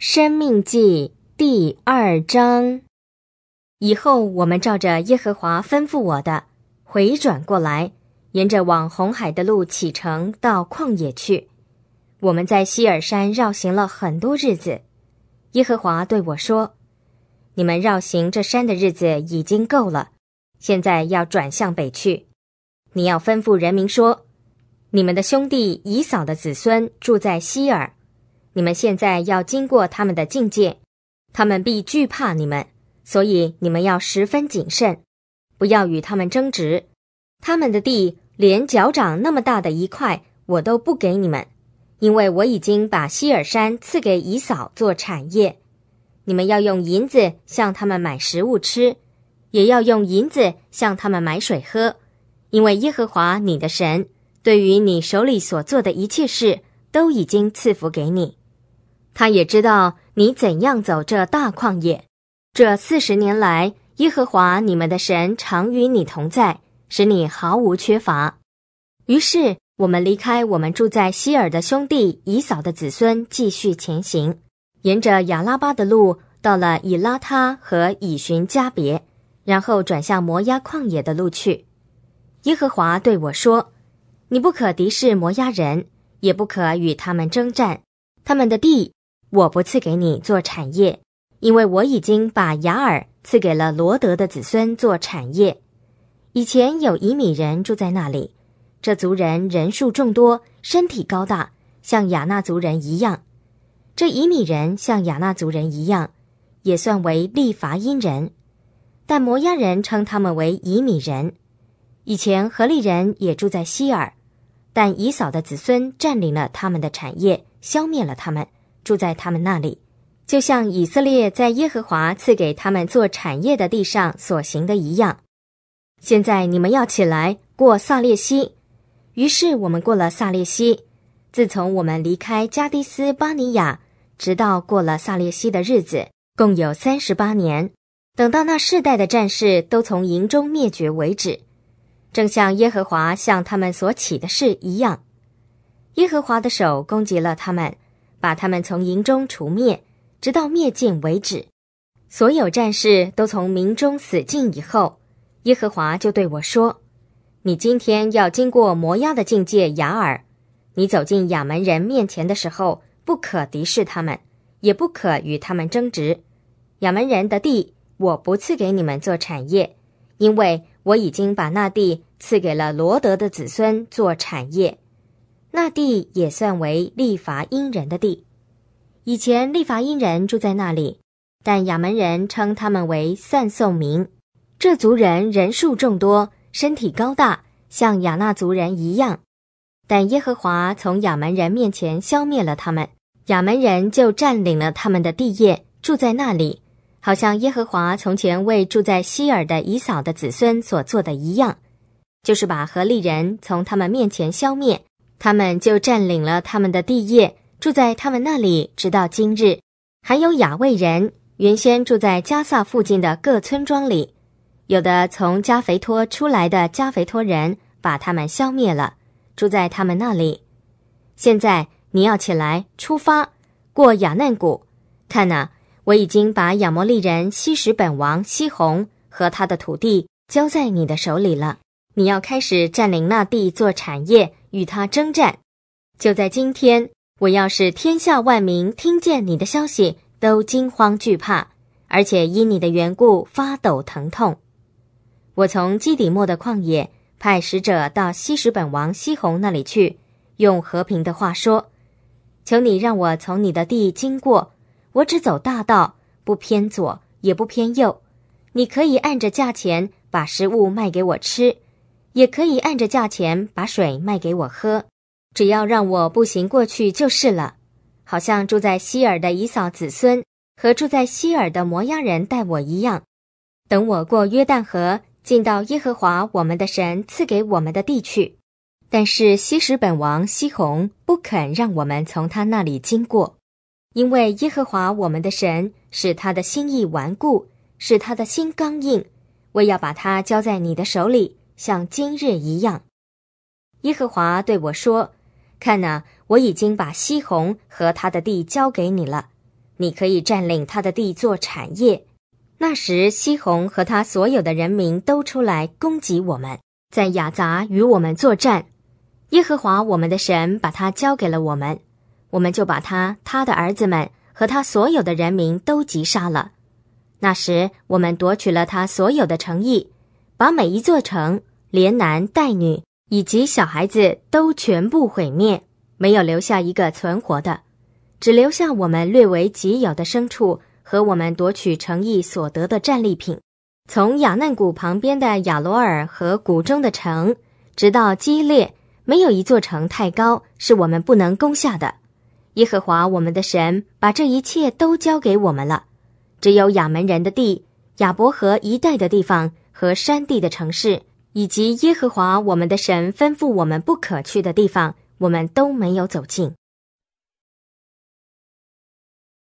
《生命记》第二章，以后我们照着耶和华吩咐我的，回转过来，沿着往红海的路启程到旷野去。我们在希尔山绕行了很多日子。耶和华对我说：“你们绕行这山的日子已经够了，现在要转向北去。你要吩咐人民说：你们的兄弟以嫂的子孙住在希尔。”你们现在要经过他们的境界，他们必惧怕你们，所以你们要十分谨慎，不要与他们争执。他们的地连脚掌那么大的一块，我都不给你们，因为我已经把希尔山赐给以嫂做产业。你们要用银子向他们买食物吃，也要用银子向他们买水喝，因为耶和华你的神对于你手里所做的一切事都已经赐福给你。他也知道你怎样走这大旷野。这四十年来，耶和华你们的神常与你同在，使你毫无缺乏。于是我们离开我们住在希尔的兄弟以扫的子孙，继续前行，沿着亚拉巴的路，到了以拉他和以寻加别，然后转向摩押旷野的路去。耶和华对我说：“你不可敌视摩押人，也不可与他们征战，他们的地。”我不赐给你做产业，因为我已经把雅尔赐给了罗德的子孙做产业。以前有以米人住在那里，这族人人数众多，身体高大，像雅纳族人一样。这以米人像雅纳族人一样，也算为利伐因人，但摩亚人称他们为以米人。以前何利人也住在希尔，但以扫的子孙占领了他们的产业，消灭了他们。住在他们那里，就像以色列在耶和华赐给他们做产业的地上所行的一样。现在你们要起来过撒列西。于是我们过了撒列西。自从我们离开加迪斯巴尼亚，直到过了撒列西的日子，共有三十八年。等到那世代的战士都从营中灭绝为止，正像耶和华向他们所起的事一样。耶和华的手攻击了他们。把他们从营中除灭，直到灭尽为止。所有战士都从营中死尽以后，耶和华就对我说：“你今天要经过摩押的境界雅尔。你走进亚门人面前的时候，不可敌视他们，也不可与他们争执。亚门人的地，我不赐给你们做产业，因为我已经把那地赐给了罗德的子孙做产业。”那地也算为利伐音人的地，以前利伐音人住在那里，但亚门人称他们为散送民。这族人人数众多，身体高大，像亚纳族人一样，但耶和华从亚门人面前消灭了他们，亚门人就占领了他们的地业，住在那里，好像耶和华从前为住在希尔的以扫的子孙所做的一样，就是把何利人从他们面前消灭。他们就占领了他们的地业，住在他们那里，直到今日。还有雅卫人，原先住在加萨附近的各村庄里，有的从加肥托出来的加肥托人，把他们消灭了，住在他们那里。现在你要起来出发，过雅嫩谷。看呐，我已经把亚摩利人西什本王西宏和他的土地交在你的手里了。你要开始占领那地做产业。与他征战，就在今天。我要是天下万民听见你的消息，都惊慌惧怕，而且因你的缘故发抖疼痛。我从基底末的旷野派使者到西什本王西虹那里去，用和平的话说，求你让我从你的地经过。我只走大道，不偏左，也不偏右。你可以按着价钱把食物卖给我吃。也可以按着价钱把水卖给我喝，只要让我步行过去就是了。好像住在希尔的姨嫂子孙和住在希尔的摩押人待我一样。等我过约旦河，进到耶和华我们的神赐给我们的地去。但是西什本王西宏不肯让我们从他那里经过，因为耶和华我们的神使他的心意顽固，使他的心刚硬，我要把他交在你的手里。像今日一样，耶和华对我说：“看呐，我已经把西红和他的地交给你了，你可以占领他的地做产业。那时，西红和他所有的人民都出来攻击我们，在雅杂与我们作战。耶和华我们的神把他交给了我们，我们就把他、他的儿子们和他所有的人民都击杀了。那时，我们夺取了他所有的诚意，把每一座城。”连男带女以及小孩子都全部毁灭，没有留下一个存活的，只留下我们略为己有的牲畜和我们夺取诚意所得的战利品。从雅嫩谷旁边的雅罗尔和谷中的城，直到基列，没有一座城太高是我们不能攻下的。耶和华我们的神把这一切都交给我们了。只有亚门人的地、亚伯河一带的地方和山地的城市。以及耶和华我们的神吩咐我们不可去的地方，我们都没有走进。